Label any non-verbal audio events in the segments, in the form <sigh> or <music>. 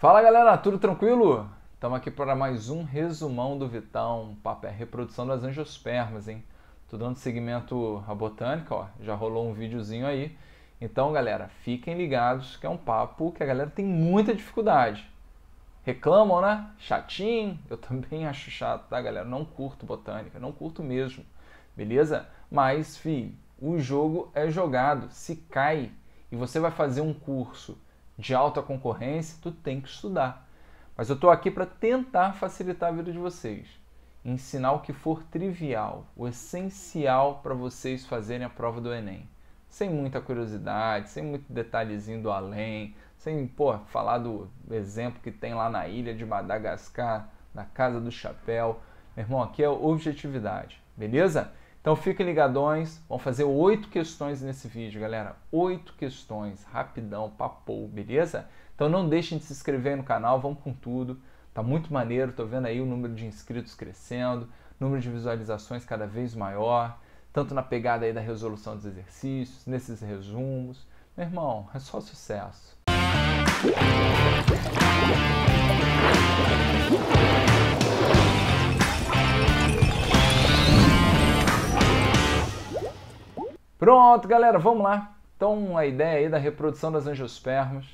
Fala galera, tudo tranquilo? Estamos aqui para mais um resumão do Vitão, papo é reprodução das angiospermas, hein? Tô dando seguimento à botânica, ó, já rolou um videozinho aí. Então, galera, fiquem ligados que é um papo que a galera tem muita dificuldade. Reclamam, né? Chatinho, eu também <laughs> acho chato, tá, galera? Não curto botânica, não curto mesmo, beleza? Mas, fi, o jogo é jogado, se cai e você vai fazer um curso de alta concorrência, tu tem que estudar. Mas eu estou aqui para tentar facilitar a vida de vocês, ensinar o que for trivial, o essencial para vocês fazerem a prova do Enem. Sem muita curiosidade, sem muito detalhezinho do além, sem pô, falar do exemplo que tem lá na ilha de Madagascar, na Casa do Chapéu. Meu irmão, aqui é objetividade, beleza? Então fiquem ligadões, vamos fazer oito questões nesse vídeo, galera. Oito questões, rapidão, papou, beleza? Então não deixem de se inscrever no canal, vamos com tudo. Tá muito maneiro, tô vendo aí o número de inscritos crescendo, número de visualizações cada vez maior, tanto na pegada aí da resolução dos exercícios, nesses resumos. Meu irmão, é só sucesso. Pronto, galera, vamos lá. Então, a ideia aí da reprodução das angiospermas,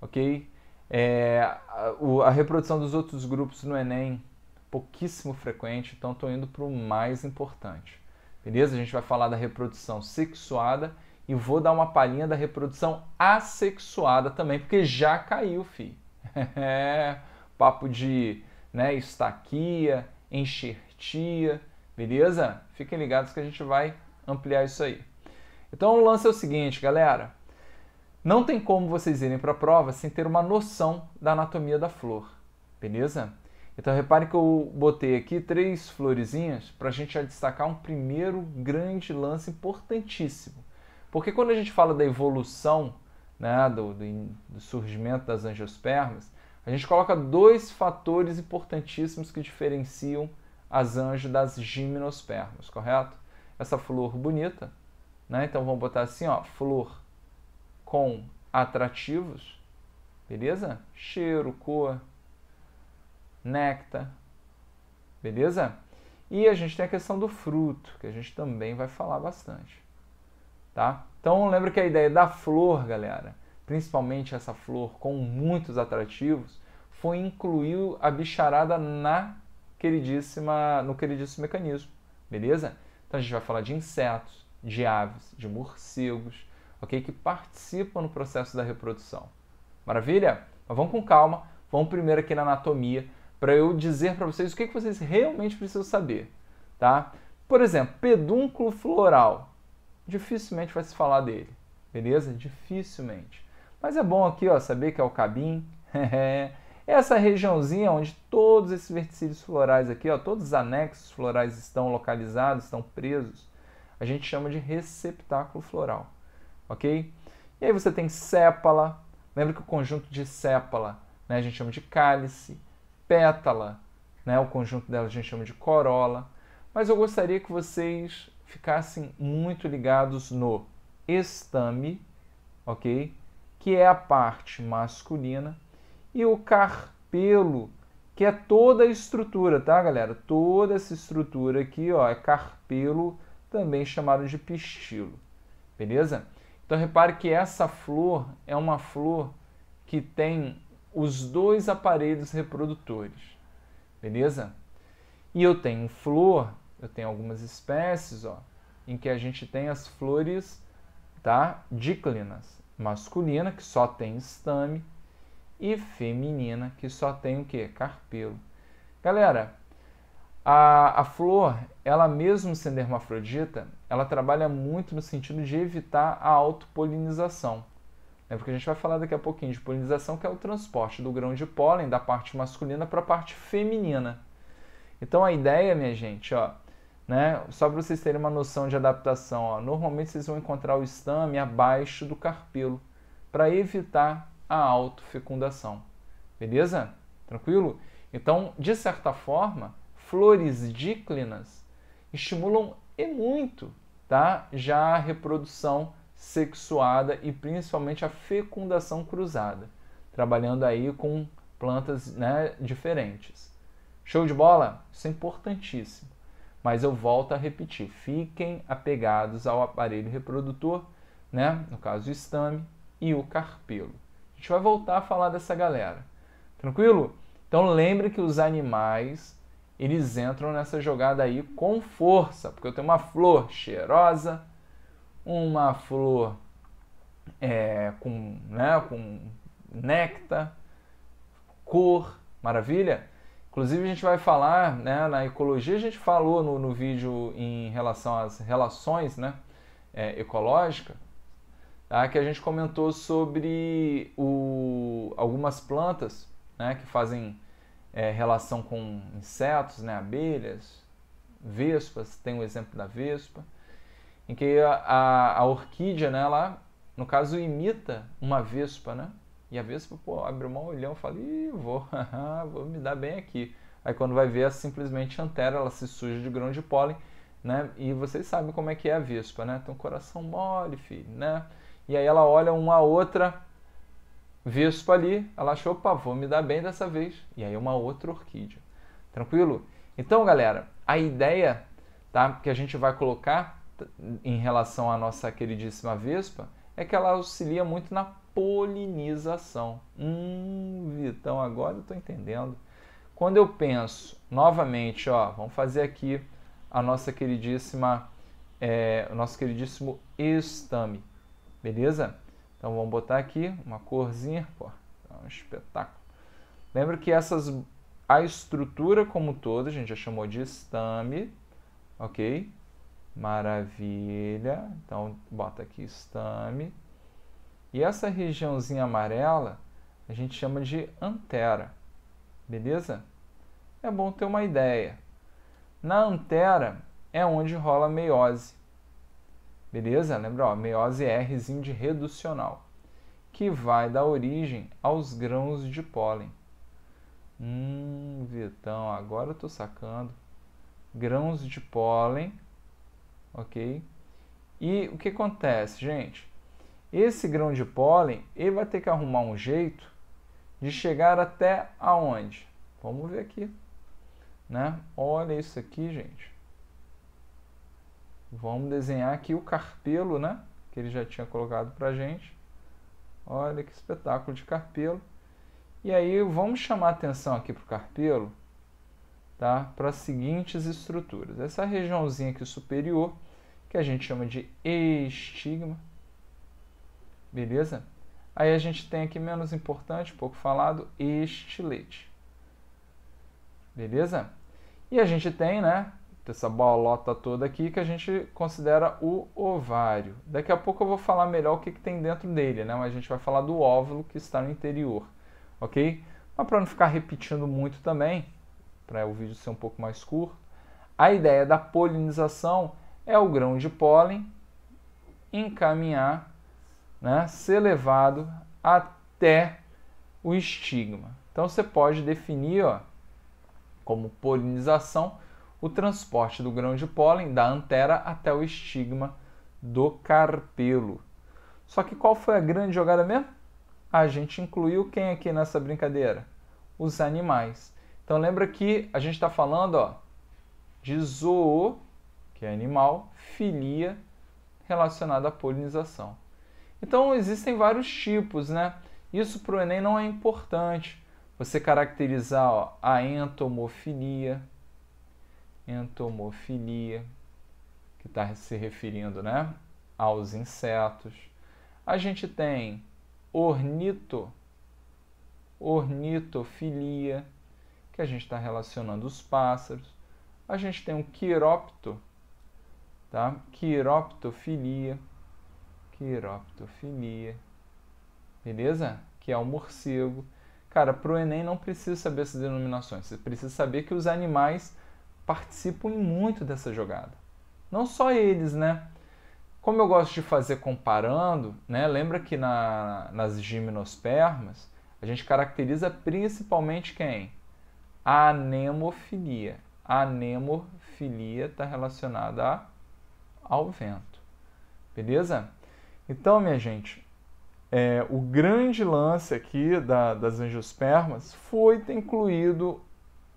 ok? É, a, a reprodução dos outros grupos no Enem, pouquíssimo frequente, então estou indo para o mais importante. Beleza? A gente vai falar da reprodução sexuada e vou dar uma palhinha da reprodução assexuada também, porque já caiu, fi. <laughs> Papo de né, estaquia, enxertia, beleza? Fiquem ligados que a gente vai ampliar isso aí. Então o lance é o seguinte, galera. Não tem como vocês irem para a prova sem ter uma noção da anatomia da flor, beleza? Então repare que eu botei aqui três florezinhas para a gente já destacar um primeiro grande lance importantíssimo. Porque quando a gente fala da evolução, né, do, do, do surgimento das angiospermas, a gente coloca dois fatores importantíssimos que diferenciam as angiospermas, das gimnospermas, correto? Essa flor bonita, né? Então vamos botar assim, ó, flor com atrativos, beleza? Cheiro, cor, néctar, beleza? E a gente tem a questão do fruto, que a gente também vai falar bastante, tá? Então lembra que a ideia da flor, galera, principalmente essa flor com muitos atrativos, foi incluir a bicharada na queridíssima, no queridíssimo mecanismo, beleza? Então a gente vai falar de insetos, de aves, de morcegos, ok? Que participam no processo da reprodução. Maravilha? Mas vamos com calma, vamos primeiro aqui na anatomia para eu dizer para vocês o que, que vocês realmente precisam saber, tá? Por exemplo, pedúnculo floral. Dificilmente vai se falar dele, beleza? Dificilmente. Mas é bom aqui, ó, saber que é o cabim. <laughs> Essa regiãozinha onde todos esses verticílios florais aqui, ó, todos os anexos florais estão localizados, estão presos, a gente chama de receptáculo floral, ok? E aí você tem sépala, lembra que o conjunto de sépala né, a gente chama de cálice, pétala, né, o conjunto dela a gente chama de corola, mas eu gostaria que vocês ficassem muito ligados no estame, ok? Que é a parte masculina, e o carpelo, que é toda a estrutura, tá, galera? Toda essa estrutura aqui, ó, é carpelo também chamado de pistilo. Beleza? Então repare que essa flor é uma flor que tem os dois aparelhos reprodutores. Beleza? E eu tenho flor, eu tenho algumas espécies, ó, em que a gente tem as flores tá, díclinas, masculina que só tem estame e feminina que só tem o que? Carpelo. Galera, a, a flor, ela mesmo sendo hermafrodita, ela trabalha muito no sentido de evitar a autopolinização. Né? Porque a gente vai falar daqui a pouquinho de polinização, que é o transporte do grão de pólen da parte masculina para a parte feminina. Então a ideia, minha gente, ó, né? Só para vocês terem uma noção de adaptação, ó, normalmente vocês vão encontrar o estame abaixo do carpelo para evitar a autofecundação. Beleza? Tranquilo? Então, de certa forma, flores díclinas estimulam e muito, tá? Já a reprodução sexuada e principalmente a fecundação cruzada, trabalhando aí com plantas, né, diferentes. Show de bola? Isso é importantíssimo. Mas eu volto a repetir, fiquem apegados ao aparelho reprodutor, né? No caso, o estame e o carpelo. A gente vai voltar a falar dessa galera. Tranquilo? Então lembre que os animais eles entram nessa jogada aí com força, porque eu tenho uma flor cheirosa, uma flor é, com, né, com néctar, cor, maravilha? Inclusive a gente vai falar, né, na ecologia a gente falou no, no vídeo em relação às relações né, é, ecológicas, tá, que a gente comentou sobre o, algumas plantas né, que fazem é, relação com insetos, né, abelhas, vespas, tem o exemplo da vespa, em que a, a, a orquídea, né, ela, no caso, imita uma vespa, né? E a vespa, pô, abre um olhão e fala, Ih, vou, <laughs> vou me dar bem aqui. Aí quando vai ver, ela simplesmente antera, ela se suja de grão de pólen, né? E vocês sabem como é que é a vespa, né? Tem um coração mole, filho, né? E aí ela olha uma outra, Vespa ali, ela achou, opa, vou me dar bem dessa vez. E aí é uma outra orquídea. Tranquilo? Então, galera, a ideia tá, que a gente vai colocar em relação à nossa queridíssima Vespa é que ela auxilia muito na polinização. Hum, Vitão, agora eu estou entendendo. Quando eu penso novamente, ó, vamos fazer aqui a nossa queridíssima, é, o nosso queridíssimo estame, beleza? Então vamos botar aqui uma corzinha, pô, é um espetáculo. Lembra que essas, a estrutura como toda, a gente já chamou de estame, ok? Maravilha. Então bota aqui estame. E essa regiãozinha amarela a gente chama de antera, beleza? É bom ter uma ideia. Na antera é onde rola a meiose. Beleza? Lembra, ó, meiose Rzinho de reducional, que vai dar origem aos grãos de pólen. Hum, Vitão, agora eu tô sacando. Grãos de pólen, ok? E o que acontece, gente? Esse grão de pólen, ele vai ter que arrumar um jeito de chegar até aonde? Vamos ver aqui, né? Olha isso aqui, gente. Vamos desenhar aqui o carpelo, né? Que ele já tinha colocado para gente. Olha que espetáculo de carpelo. E aí vamos chamar atenção aqui para o carpelo, tá? Para as seguintes estruturas. Essa regiãozinha aqui superior, que a gente chama de estigma, beleza? Aí a gente tem aqui menos importante, pouco falado, estilete. Beleza? E a gente tem, né, dessa bolota toda aqui que a gente considera o ovário. Daqui a pouco eu vou falar melhor o que, que tem dentro dele, né? Mas a gente vai falar do óvulo que está no interior, ok? Mas para não ficar repetindo muito também, para o vídeo ser um pouco mais curto, a ideia da polinização é o grão de pólen encaminhar, né, ser levado até o estigma. Então você pode definir ó, como polinização o transporte do grão de pólen da antera até o estigma do carpelo. Só que qual foi a grande jogada mesmo? A gente incluiu quem aqui nessa brincadeira? Os animais. Então lembra que a gente está falando ó, de zoo, que é animal, filia relacionada à polinização. Então existem vários tipos, né? Isso para o Enem não é importante. Você caracterizar ó, a entomofilia, entomofilia, que está se referindo né, aos insetos. A gente tem ornito, ornitofilia, que a gente está relacionando os pássaros. A gente tem o quiropto, tá? quiroptofilia, quiroptofilia, beleza? Que é o morcego. Cara, para o Enem não precisa saber essas denominações, você precisa saber que os animais participam muito dessa jogada. Não só eles, né? Como eu gosto de fazer comparando, né? Lembra que na, nas gimnospermas a gente caracteriza principalmente quem? A anemofilia. A anemofilia está relacionada a, ao vento. Beleza? Então, minha gente, é, o grande lance aqui da, das angiospermas foi ter incluído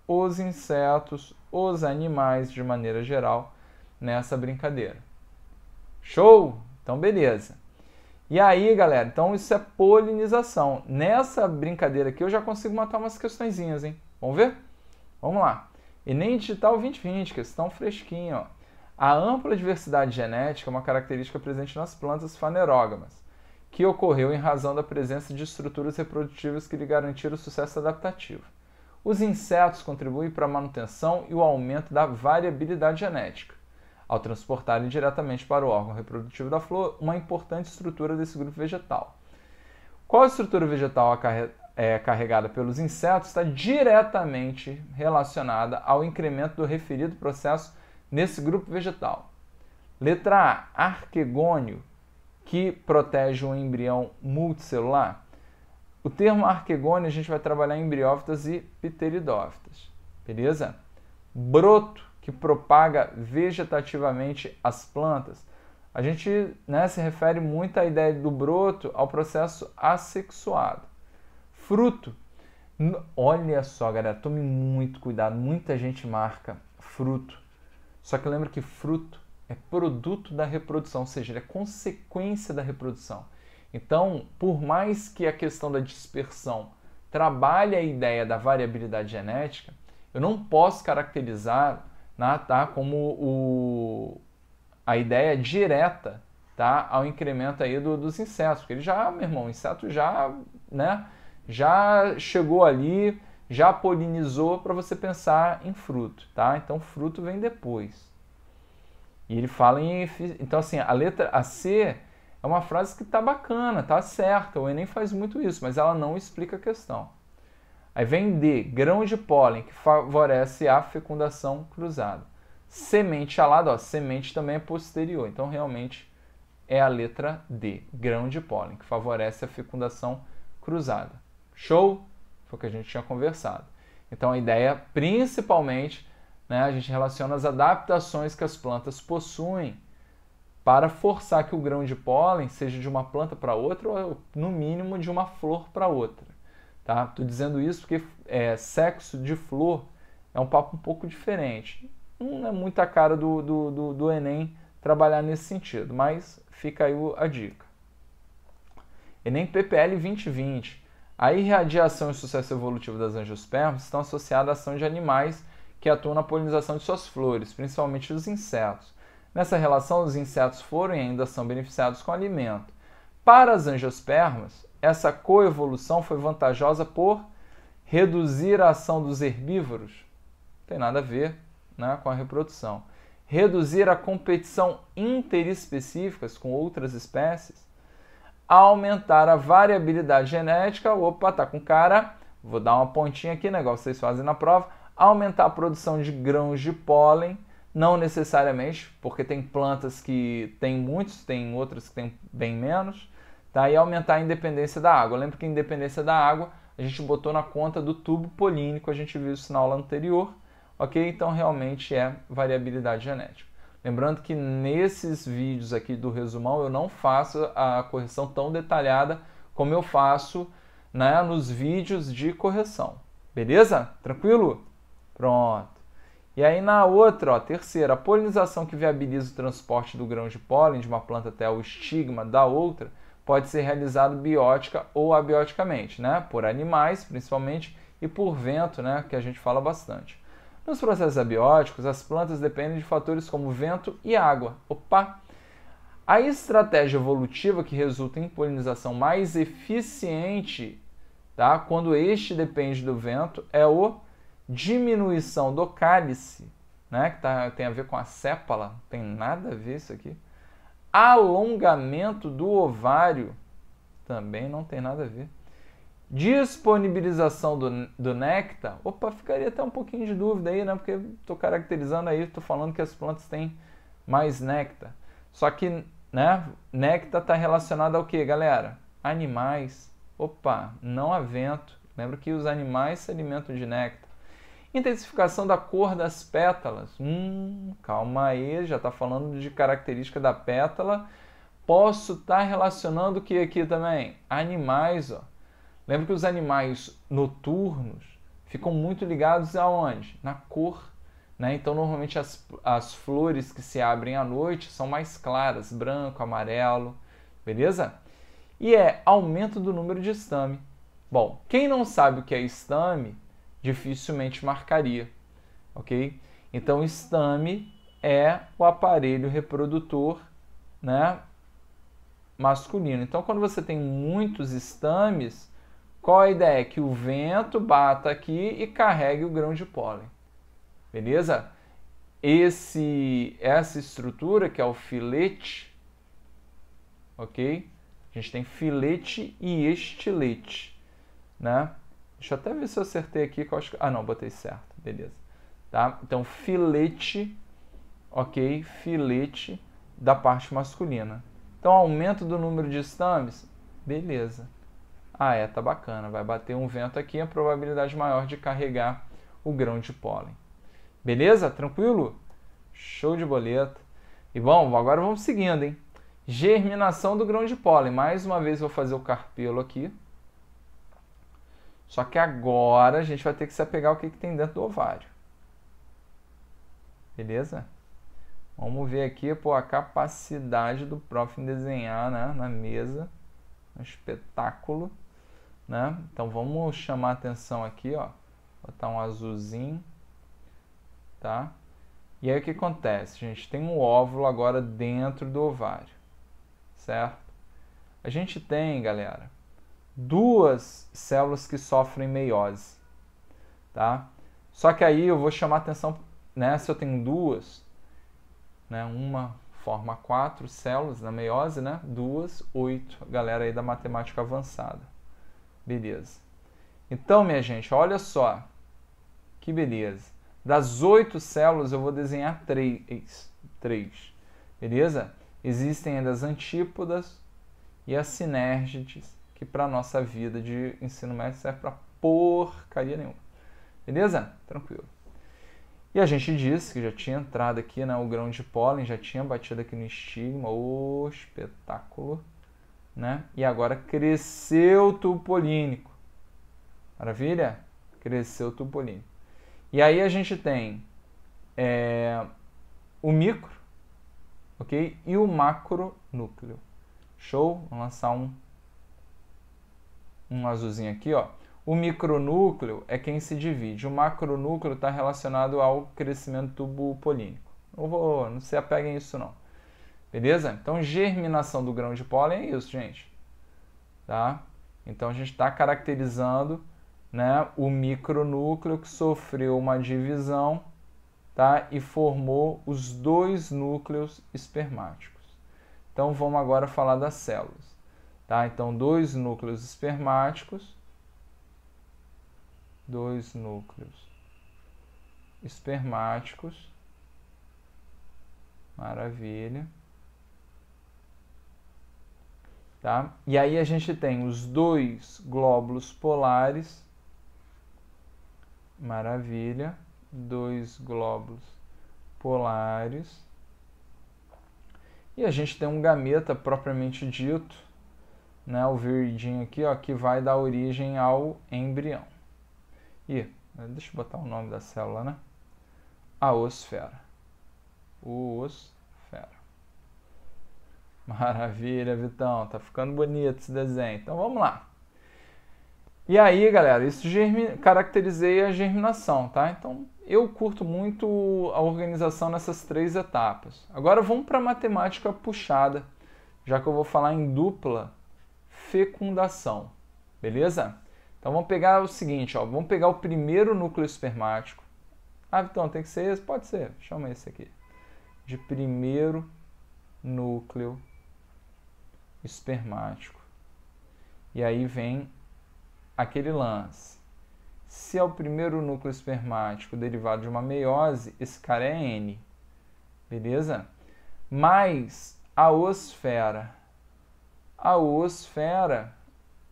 os insetos, os animais de maneira geral nessa brincadeira. Show? Então, beleza. E aí, galera, então isso é polinização. Nessa brincadeira aqui eu já consigo matar umas questõezinhas, hein? Vamos ver? Vamos lá. Enem Digital 2020, questão é fresquinha, ó. A ampla diversidade genética é uma característica presente nas plantas fanerógamas, que ocorreu em razão da presença de estruturas reprodutivas que lhe garantiram o sucesso adaptativo. Os insetos contribuem para a manutenção e o aumento da variabilidade genética, ao transportarem diretamente para o órgão reprodutivo da flor uma importante estrutura desse grupo vegetal. Qual estrutura vegetal é carregada pelos insetos está diretamente relacionada ao incremento do referido processo nesse grupo vegetal. Letra A, arquegônio, que protege um embrião multicelular. O termo arquegônio a gente vai trabalhar em briófitas e pteridófitas, beleza? Broto, que propaga vegetativamente as plantas. A gente né, se refere muito à ideia do broto ao processo assexuado. Fruto. Olha só, galera, tome muito cuidado. Muita gente marca fruto. Só que lembra que fruto é produto da reprodução, ou seja, ele é consequência da reprodução. Então, por mais que a questão da dispersão trabalhe a ideia da variabilidade genética, eu não posso caracterizar né, tá, como o, a ideia direta tá, ao incremento aí do, dos insetos, porque ele já, meu irmão, o inseto já, né, já chegou ali, já polinizou para você pensar em fruto, tá? Então fruto vem depois. E ele fala em então assim, a letra a C é uma frase que está bacana, está certa, o Enem faz muito isso, mas ela não explica a questão. Aí vem D, grão de pólen, que favorece a fecundação cruzada. Semente alada, ó, semente também é posterior, então realmente é a letra D, grão de pólen, que favorece a fecundação cruzada. Show? Foi o que a gente tinha conversado. Então a ideia, principalmente, né, a gente relaciona as adaptações que as plantas possuem para forçar que o grão de pólen seja de uma planta para outra ou, no mínimo, de uma flor para outra. Tá? Tô dizendo isso porque é, sexo de flor é um papo um pouco diferente. Não é muita cara do, do, do, do Enem trabalhar nesse sentido, mas fica aí a dica. Enem PPL 2020. A irradiação e sucesso evolutivo das angiospermas estão associadas à ação de animais que atuam na polinização de suas flores, principalmente dos insetos. Nessa relação, os insetos foram e ainda são beneficiados com alimento. Para as angiospermas, essa coevolução foi vantajosa por reduzir a ação dos herbívoros, não tem nada a ver né, com a reprodução, reduzir a competição interespecíficas com outras espécies, aumentar a variabilidade genética, opa, tá com cara, vou dar uma pontinha aqui, negócio né, vocês fazem na prova, aumentar a produção de grãos de pólen, não necessariamente, porque tem plantas que têm muitos, tem outras que têm bem menos. Tá? E aumentar a independência da água. Lembra que a independência da água a gente botou na conta do tubo polínico, a gente viu isso na aula anterior. Ok? Então realmente é variabilidade genética. Lembrando que nesses vídeos aqui do resumão eu não faço a correção tão detalhada como eu faço né, nos vídeos de correção. Beleza? Tranquilo? Pronto. E aí na outra, ó, terceira, a polinização que viabiliza o transporte do grão de pólen de uma planta até o estigma da outra pode ser realizado biótica ou abioticamente, né? Por animais, principalmente, e por vento, né? Que a gente fala bastante. Nos processos abióticos, as plantas dependem de fatores como vento e água. Opa! A estratégia evolutiva que resulta em polinização mais eficiente, tá? Quando este depende do vento, é o diminuição do cálice, né, que tá, tem a ver com a sépala, tem nada a ver isso aqui. Alongamento do ovário, também não tem nada a ver. Disponibilização do, do néctar, opa, ficaria até um pouquinho de dúvida aí, né? Porque estou caracterizando aí, estou falando que as plantas têm mais néctar. Só que, né, néctar está relacionado ao que, galera? Animais. Opa, não há vento. Lembra que os animais se alimentam de néctar. Intensificação da cor das pétalas. Hum, calma aí, já está falando de característica da pétala. Posso estar tá relacionando o que aqui também? Animais, ó. Lembra que os animais noturnos ficam muito ligados aonde? Na cor. Né? Então, normalmente, as, as flores que se abrem à noite são mais claras, branco, amarelo, beleza? E é aumento do número de estame. Bom, quem não sabe o que é estame, dificilmente marcaria, ok? Então, estame é o aparelho reprodutor, né, masculino. Então, quando você tem muitos estames, qual a ideia? É que o vento bata aqui e carregue o grão de pólen, beleza? Esse, essa estrutura que é o filete, ok? A gente tem filete e estilete, né? Deixa eu até ver se eu acertei aqui. Que acho... Ah, não, botei certo. Beleza. Tá? Então, filete, ok? Filete da parte masculina. Então, aumento do número de estames, beleza. Ah, é, tá bacana. Vai bater um vento aqui, a probabilidade maior de carregar o grão de pólen. Beleza? Tranquilo? Show de boleta. E bom, agora vamos seguindo, hein? Germinação do grão de pólen. Mais uma vez vou fazer o carpelo aqui. Só que agora a gente vai ter que se apegar ao que, que tem dentro do ovário. Beleza? Vamos ver aqui pô, a capacidade do prof em desenhar né, na mesa. Um espetáculo. Né? Então vamos chamar atenção aqui, ó. Botar um azulzinho. Tá? E aí o que acontece? A gente tem um óvulo agora dentro do ovário. Certo? A gente tem, galera, duas células que sofrem meiose, tá? Só que aí eu vou chamar atenção, né? Se eu tenho duas, né? Uma forma quatro células na meiose, né? Duas, oito, galera aí da matemática avançada. Beleza. Então, minha gente, olha só. Que beleza. Das oito células eu vou desenhar três. Três. Beleza? Existem ainda as antípodas e as sinérgides que para nossa vida de ensino médio serve para porcaria nenhuma. Beleza? Tranquilo. E a gente disse que já tinha entrado aqui, né? O grão de pólen já tinha batido aqui no estigma, o espetáculo, né? E agora cresceu o tubo polínico. Maravilha? Cresceu o tubo polínico. E aí a gente tem é, o micro, ok? E o macro núcleo. Show? Vamos lançar um um azulzinho aqui, ó. O micronúcleo é quem se divide. O macronúcleo está relacionado ao crescimento polínico Não, vou, não se apeguem a isso não. Beleza? Então, germinação do grão de pólen é isso, gente. Tá? Então, a gente está caracterizando né, o micronúcleo que sofreu uma divisão tá, e formou os dois núcleos espermáticos. Então, vamos agora falar das células. Tá? Então, dois núcleos espermáticos, dois núcleos espermáticos, maravilha. Tá? E aí a gente tem os dois glóbulos polares, maravilha, dois glóbulos polares. E a gente tem um gameta propriamente dito, né, o verdinho aqui, ó, que vai dar origem ao embrião. E deixa eu botar o nome da célula, né? A osfera. Osfera. Maravilha, Vitão, tá ficando bonito esse desenho. Então vamos lá. E aí, galera, isso caracterizei a germinação, tá? Então, eu curto muito a organização nessas três etapas. Agora vamos para a matemática puxada, já que eu vou falar em dupla fecundação, beleza? Então vamos pegar o seguinte, ó, vamos pegar o primeiro núcleo espermático. Ah, então tem que ser esse? Pode ser, chama esse aqui. De primeiro núcleo espermático. E aí vem aquele lance. Se é o primeiro núcleo espermático derivado de uma meiose, esse cara é N. Beleza? Mas a osfera a oosfera,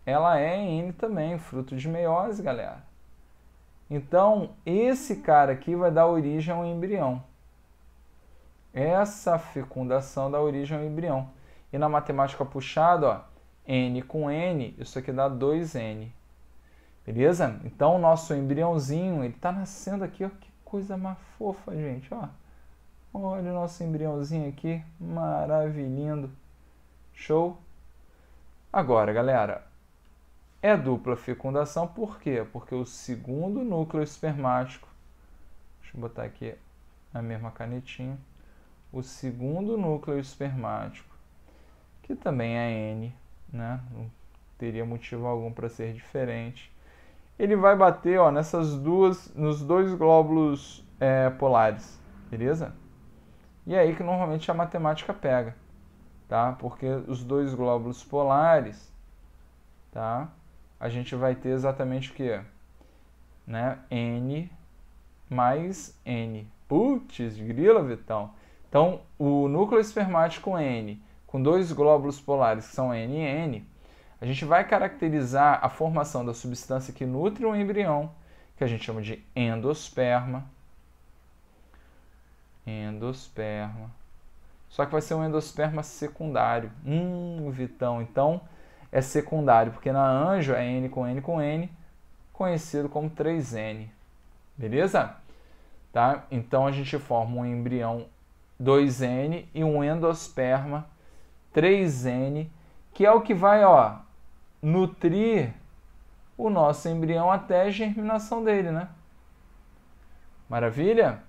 ela é N também, fruto de meiose, galera. Então, esse cara aqui vai dar origem ao embrião. Essa fecundação dá origem ao embrião. E na matemática puxada, ó, N com N, isso aqui dá 2N. Beleza? Então, o nosso embriãozinho, ele está nascendo aqui, ó, que coisa mais fofa, gente, ó. Olha o nosso embriãozinho aqui, maravilhando. Show? Agora, galera, é dupla fecundação por quê? Porque o segundo núcleo espermático, deixa eu botar aqui a mesma canetinha, o segundo núcleo espermático, que também é N, né? Não teria motivo algum para ser diferente. Ele vai bater ó, nessas duas, nos dois glóbulos é, polares, beleza? E é aí que normalmente a matemática pega tá? Porque os dois glóbulos polares, tá? A gente vai ter exatamente o que? Né? N mais N. Putz, grila, Vitão. Então, o núcleo espermático N, com dois glóbulos polares que são N e N, a gente vai caracterizar a formação da substância que nutre o embrião, que a gente chama de endosperma. Endosperma só que vai ser um endosperma secundário. Hum, Vitão, então é secundário, porque na anjo é N com N com N, conhecido como 3N. Beleza? Tá? Então a gente forma um embrião 2N e um endosperma 3N, que é o que vai ó, nutrir o nosso embrião até a germinação dele, né? Maravilha?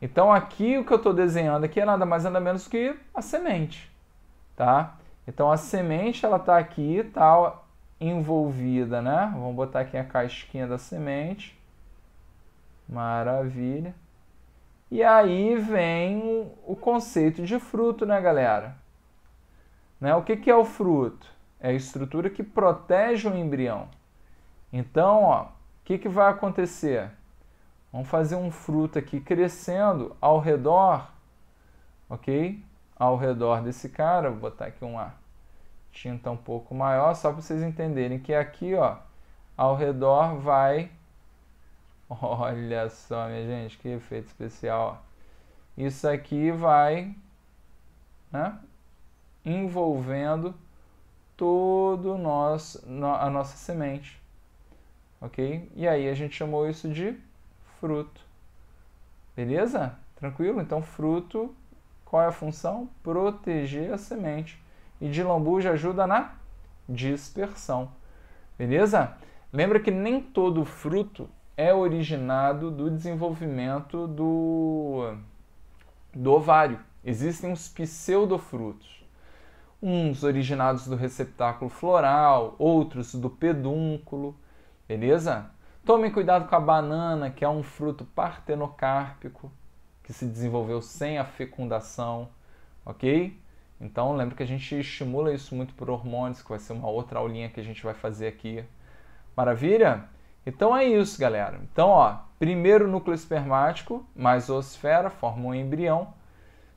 Então aqui o que eu estou desenhando aqui é nada mais nada menos que a semente, tá? Então a semente ela está aqui, tá envolvida, né? Vamos botar aqui a casquinha da semente. Maravilha. E aí vem o conceito de fruto, né, galera? Né? O que, que é o fruto? É a estrutura que protege o embrião. Então, ó, o que, que vai acontecer? Vamos fazer um fruto aqui crescendo ao redor, ok? Ao redor desse cara, vou botar aqui uma tinta um pouco maior, só para vocês entenderem que aqui, ó, ao redor vai... <laughs> Olha só, minha gente, que efeito especial, ó. Isso aqui vai né, envolvendo todo nosso, a nossa semente, ok? E aí a gente chamou isso de fruto. Beleza? Tranquilo? Então, fruto, qual é a função? Proteger a semente. E de lambuja ajuda na dispersão. Beleza? Lembra que nem todo fruto é originado do desenvolvimento do, do ovário. Existem os pseudofrutos. Uns originados do receptáculo floral, outros do pedúnculo, beleza? Tomem cuidado com a banana, que é um fruto partenocárpico que se desenvolveu sem a fecundação, ok? Então lembra que a gente estimula isso muito por hormônios, que vai ser uma outra aulinha que a gente vai fazer aqui. Maravilha? Então é isso, galera. Então, ó, primeiro núcleo espermático mais oosfera forma um embrião.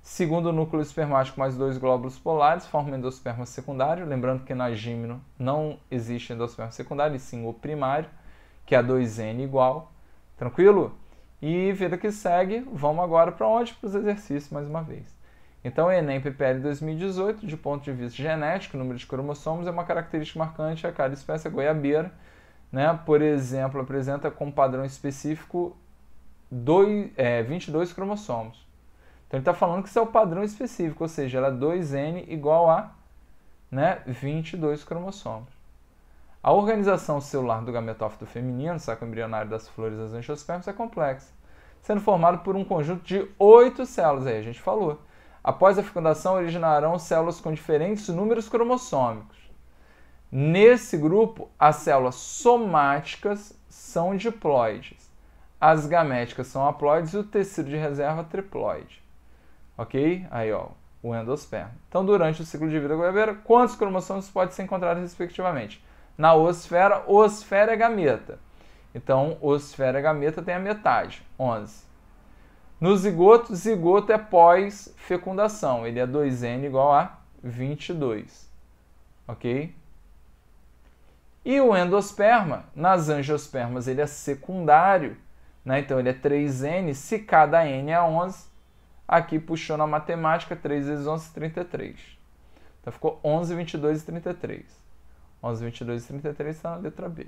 Segundo núcleo espermático mais dois glóbulos polares forma endosperma secundário. Lembrando que na gímeno não existe endosperma secundário, e sim o primário que é 2n igual, tranquilo? E vida que segue, vamos agora para onde? Para os exercícios mais uma vez. Então, Enem PPL 2018, de ponto de vista genético, número de cromossomos é uma característica marcante a cada espécie a goiabeira. Né? Por exemplo, apresenta com padrão específico é, dois, é, 22 cromossomos. Então, ele está falando que isso é o padrão específico, ou seja, era 2N igual a né, 22 cromossomos. A organização celular do gametófito feminino, saco embrionário das flores das angiospermas, é complexa, sendo formado por um conjunto de oito células, aí a gente falou. Após a fecundação, originarão células com diferentes números cromossômicos. Nesse grupo, as células somáticas são diploides, as gaméticas são haploides e o tecido de reserva triploide. Ok? Aí, ó, o endosperma. Então, durante o ciclo de vida goiabeira, quantos cromossomos pode ser encontrados respectivamente? na osfera, osfera é gameta. Então, osfera é gameta tem a metade, 11. No zigoto, zigoto é pós-fecundação. Ele é 2N igual a 22. Ok? E o endosperma, nas angiospermas, ele é secundário. Né? Então, ele é 3N. Se cada N é 11, aqui puxou na matemática, 3 vezes 11, 33. Então, ficou 11, 22 e 33. 11, 22 e 33 está na letra B.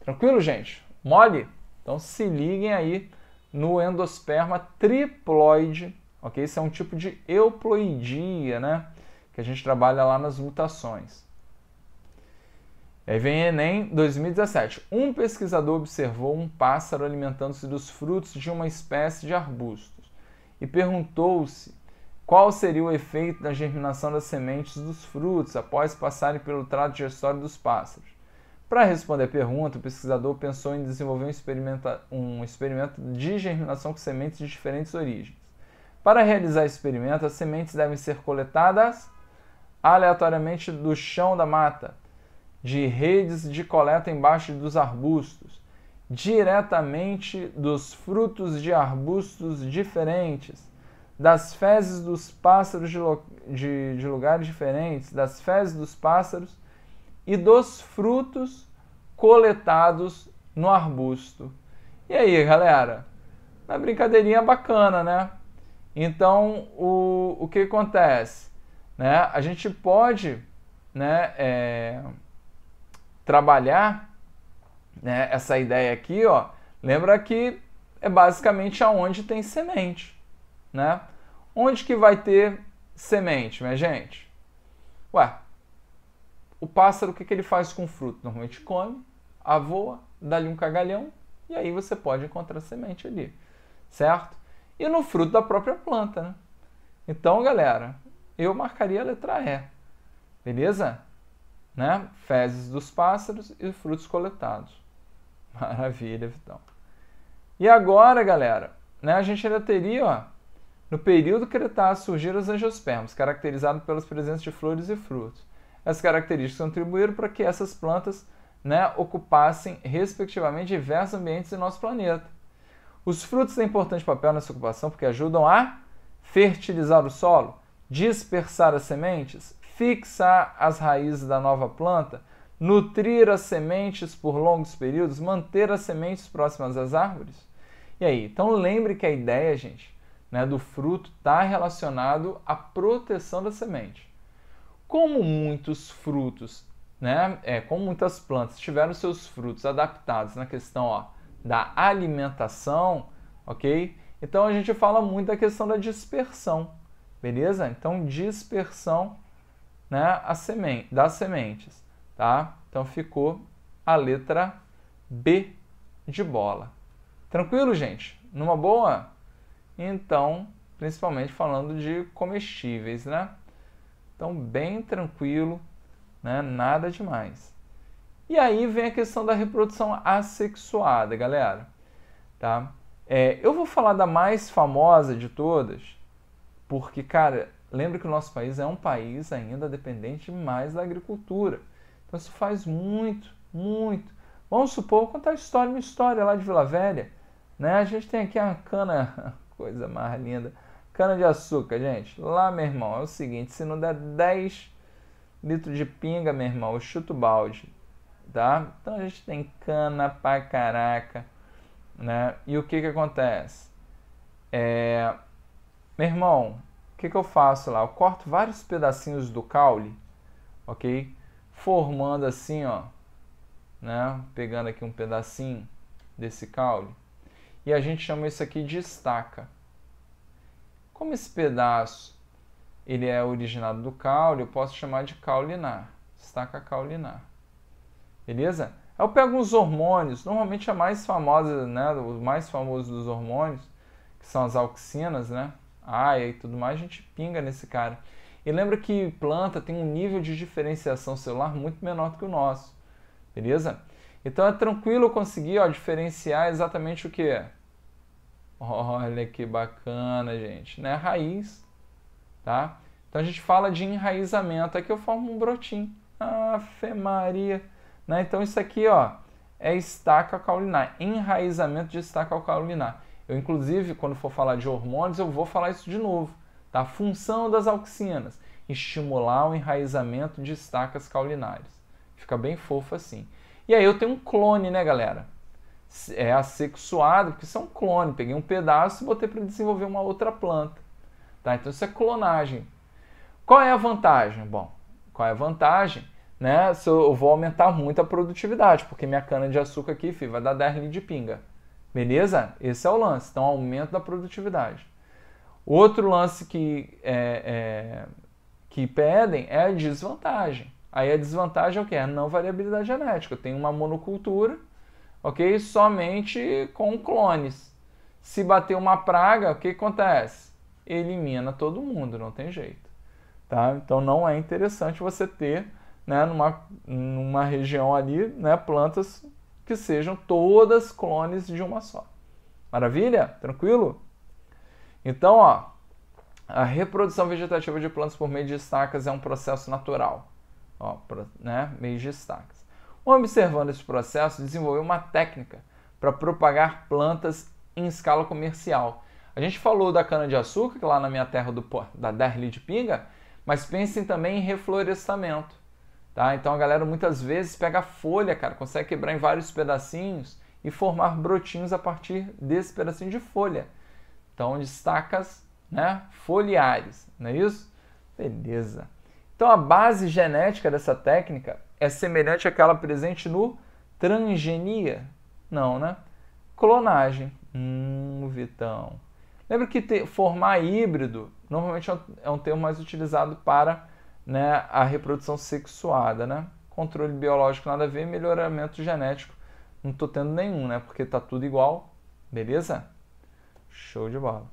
Tranquilo, gente? Mole? Então se liguem aí no endosperma triploide, ok? Isso é um tipo de euploidia, né? Que a gente trabalha lá nas mutações. Aí vem Enem 2017. Um pesquisador observou um pássaro alimentando-se dos frutos de uma espécie de arbustos e perguntou-se qual seria o efeito da germinação das sementes dos frutos após passarem pelo trato digestório dos pássaros? Para responder a pergunta, o pesquisador pensou em desenvolver um, um experimento de germinação com sementes de diferentes origens. Para realizar o experimento, as sementes devem ser coletadas aleatoriamente do chão da mata, de redes de coleta embaixo dos arbustos, diretamente dos frutos de arbustos diferentes das fezes dos pássaros de, de, de lugares diferentes, das fezes dos pássaros e dos frutos coletados no arbusto. E aí, galera? Uma brincadeirinha bacana, né? Então, o, o que acontece? Né? A gente pode né, é, trabalhar né, essa ideia aqui, ó. Lembra que é basicamente aonde tem semente né? Onde que vai ter semente, minha gente? Ué, o pássaro, o que, que ele faz com o fruto? Normalmente come, avoa, dá-lhe um cagalhão e aí você pode encontrar semente ali, certo? E no fruto da própria planta, né? Então, galera, eu marcaria a letra E, beleza? Né? Fezes dos pássaros e frutos coletados. Maravilha, Vitão. E agora, galera, né, a gente ainda teria ó, no período Cretáceo surgiram as angiospermas, caracterizadas pelas presenças de flores e frutos. Essas características contribuíram para que essas plantas né, ocupassem, respectivamente, diversos ambientes do nosso planeta. Os frutos têm importante papel nessa ocupação porque ajudam a fertilizar o solo, dispersar as sementes, fixar as raízes da nova planta, nutrir as sementes por longos períodos, manter as sementes próximas às árvores. E aí, então lembre que a ideia, gente, né, do fruto está relacionado à proteção da semente. Como muitos frutos, né, é, como muitas plantas tiveram seus frutos adaptados na questão ó, da alimentação, ok? Então a gente fala muito da questão da dispersão, beleza? Então dispersão né, a semente, das sementes, tá? Então ficou a letra B de bola. Tranquilo, gente? Numa boa? Então, principalmente falando de comestíveis, né? Então, bem tranquilo, né? Nada demais. E aí vem a questão da reprodução assexuada, galera. Tá? É, eu vou falar da mais famosa de todas, porque, cara, lembra que o nosso país é um país ainda dependente mais da agricultura. Então isso faz muito, muito. Vamos supor, contar a história, minha história lá de Vila Velha. Né? A gente tem aqui a cana Coisa mais linda. Cana-de-açúcar, gente. Lá, meu irmão, é o seguinte: se não der 10 litros de pinga, meu irmão, eu chuto balde. Tá? Então a gente tem cana pra caraca. Né? E o que que acontece? É... Meu irmão, o que que eu faço lá? Eu corto vários pedacinhos do caule, ok? Formando assim, ó. Né? Pegando aqui um pedacinho desse caule e a gente chama isso aqui de estaca. Como esse pedaço ele é originado do caule, eu posso chamar de caulinar, estaca caulinar. Beleza? Aí eu pego uns hormônios, normalmente a mais famosa, né, o mais famoso dos hormônios, que são as auxinas, né, aia e tudo mais, a gente pinga nesse cara. E lembra que planta tem um nível de diferenciação celular muito menor do que o nosso, beleza? Então é tranquilo conseguir ó, diferenciar exatamente o que? Olha que bacana, gente. Né? Raiz, tá? Então a gente fala de enraizamento. Aqui eu formo um brotinho. Afe Maria. Né? Então isso aqui, ó, é estaca caulinar. Enraizamento de estaca caulinar. Eu, inclusive, quando for falar de hormônios, eu vou falar isso de novo. Tá? Função das auxinas. Estimular o enraizamento de estacas caulinares. Fica bem fofo assim. E aí eu tenho um clone, né, galera? é assexuado, porque são clones, é clone. Peguei um pedaço e botei para desenvolver uma outra planta. Tá? Então isso é clonagem. Qual é a vantagem? Bom, qual é a vantagem? Né? Se eu vou aumentar muito a produtividade, porque minha cana de açúcar aqui filho, vai dar 10 litros de pinga. Beleza? Esse é o lance. Então, aumento da produtividade. Outro lance que, é, é, que pedem é a desvantagem. Aí a desvantagem é o que? É a não variabilidade genética. Eu tenho uma monocultura, ok? Somente com clones. Se bater uma praga, o que acontece? Elimina todo mundo, não tem jeito. Tá? Então não é interessante você ter né, numa, numa região ali né, plantas que sejam todas clones de uma só. Maravilha? Tranquilo? Então, ó, a reprodução vegetativa de plantas por meio de estacas é um processo natural. Ó, né, meio de estacas. Observando esse processo, desenvolveu uma técnica para propagar plantas em escala comercial. A gente falou da cana-de-açúcar, é lá na minha terra do, da Derli de Pinga, mas pensem também em reflorestamento. Tá? Então a galera muitas vezes pega folha, cara, consegue quebrar em vários pedacinhos e formar brotinhos a partir desse pedacinho de folha. Então, destacas né, foliares, não é isso? Beleza. Então, a base genética dessa técnica é semelhante àquela presente no transgenia? Não, né? Clonagem. Hum, Vitão. Lembra que formar híbrido normalmente é, é um termo mais utilizado para né, a reprodução sexuada, né? Controle biológico nada a ver, melhoramento genético não estou tendo nenhum, né? Porque tá tudo igual, beleza? Show de bola.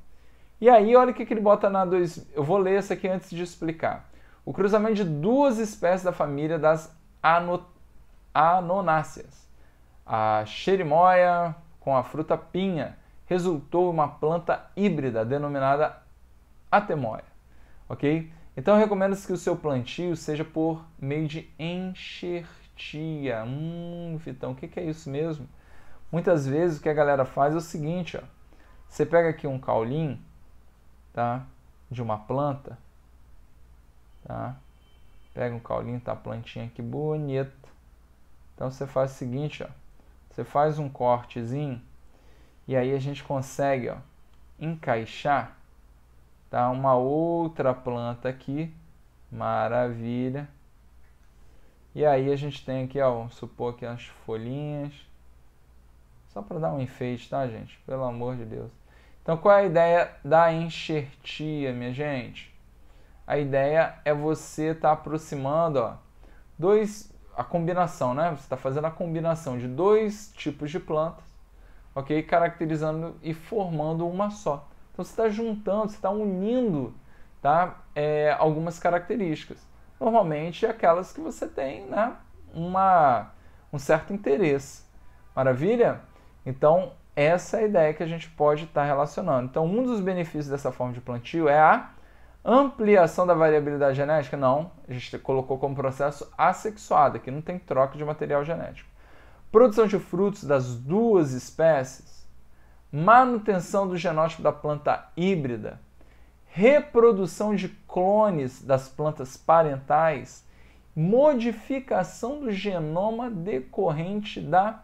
E aí, olha o que, que ele bota na dois. Eu vou ler essa aqui antes de explicar. O cruzamento de duas espécies da família das anonáceas. A xerimoia com a fruta pinha resultou uma planta híbrida denominada atemoia, ok? Então recomendo que o seu plantio seja por meio de enxertia. Hum, Vitão, o que, que é isso mesmo? Muitas vezes o que a galera faz é o seguinte, ó. Você pega aqui um caulim, tá? De uma planta, tá? Pega um caulinho, tá plantinha aqui bonita. Então você faz o seguinte, ó. Você faz um cortezinho e aí a gente consegue, ó, encaixar tá uma outra planta aqui. Maravilha. E aí a gente tem aqui, ó, vamos supor que as folhinhas. Só para dar um enfeite, tá, gente? Pelo amor de Deus. Então, qual é a ideia da enxertia, minha gente? A ideia é você estar tá aproximando ó, dois, a combinação, né? Você está fazendo a combinação de dois tipos de plantas, ok? Caracterizando e formando uma só. Então você está juntando, você está unindo tá? É, algumas características. Normalmente é aquelas que você tem né? uma, um certo interesse. Maravilha? Então, essa é a ideia que a gente pode estar tá relacionando. Então, um dos benefícios dessa forma de plantio é a Ampliação da variabilidade genética? Não. A gente colocou como processo assexuado, que não tem troca de material genético. Produção de frutos das duas espécies. Manutenção do genótipo da planta híbrida. Reprodução de clones das plantas parentais. Modificação do genoma decorrente da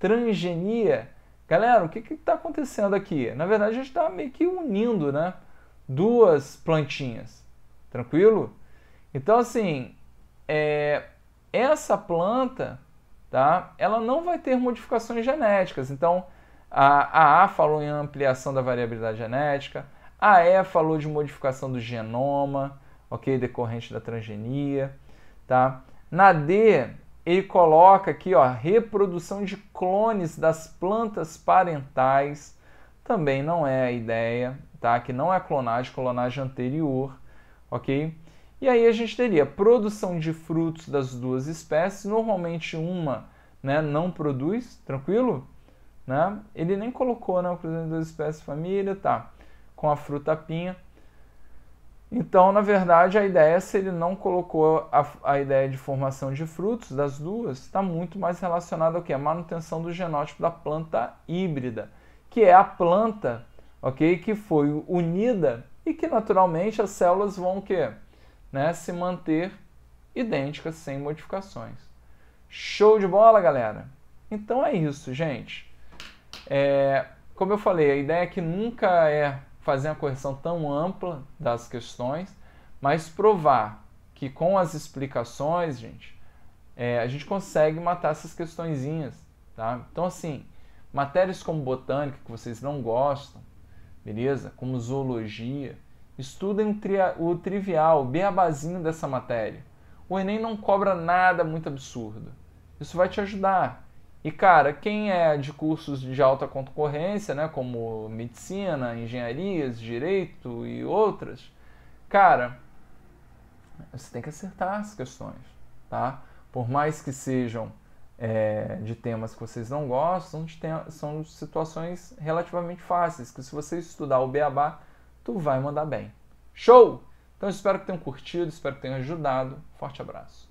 transgenia. Galera, o que está acontecendo aqui? Na verdade, a gente está meio que unindo, né? duas plantinhas, tranquilo? Então, assim, é, essa planta, tá? Ela não vai ter modificações genéticas. Então, a, a A falou em ampliação da variabilidade genética, a E falou de modificação do genoma, ok? Decorrente da transgenia, tá? Na D, ele coloca aqui, ó, reprodução de clones das plantas parentais, também não é a ideia, tá? Que não é clonagem, clonagem anterior, ok? E aí a gente teria produção de frutos das duas espécies, normalmente uma né, não produz, tranquilo? Né? Ele nem colocou né, produção cruzamento de duas espécies família, tá? Com a fruta pinha. Então, na verdade, a ideia, se ele não colocou a, a ideia de formação de frutos das duas, está muito mais relacionada ao que? A manutenção do genótipo da planta híbrida, que é a planta ok? Que foi unida e que naturalmente as células vão o quê? Né? Se manter idênticas sem modificações. Show de bola, galera! Então é isso, gente. É, como eu falei, a ideia é que nunca é fazer uma correção tão ampla das questões, mas provar que com as explicações, gente, é, a gente consegue matar essas questõezinhas, tá? Então, assim, matérias como botânica que vocês não gostam, beleza? Como zoologia. Estudem o trivial, o beabazinho dessa matéria. O Enem não cobra nada muito absurdo. Isso vai te ajudar. E cara, quem é de cursos de alta concorrência, né, como medicina, engenharias, direito e outras, cara, você tem que acertar as questões, tá? Por mais que sejam é, de temas que vocês não gostam, de são situações relativamente fáceis, que se você estudar o beabá, tu vai mandar bem. Show! Então espero que tenham curtido, espero que tenham ajudado. Forte abraço.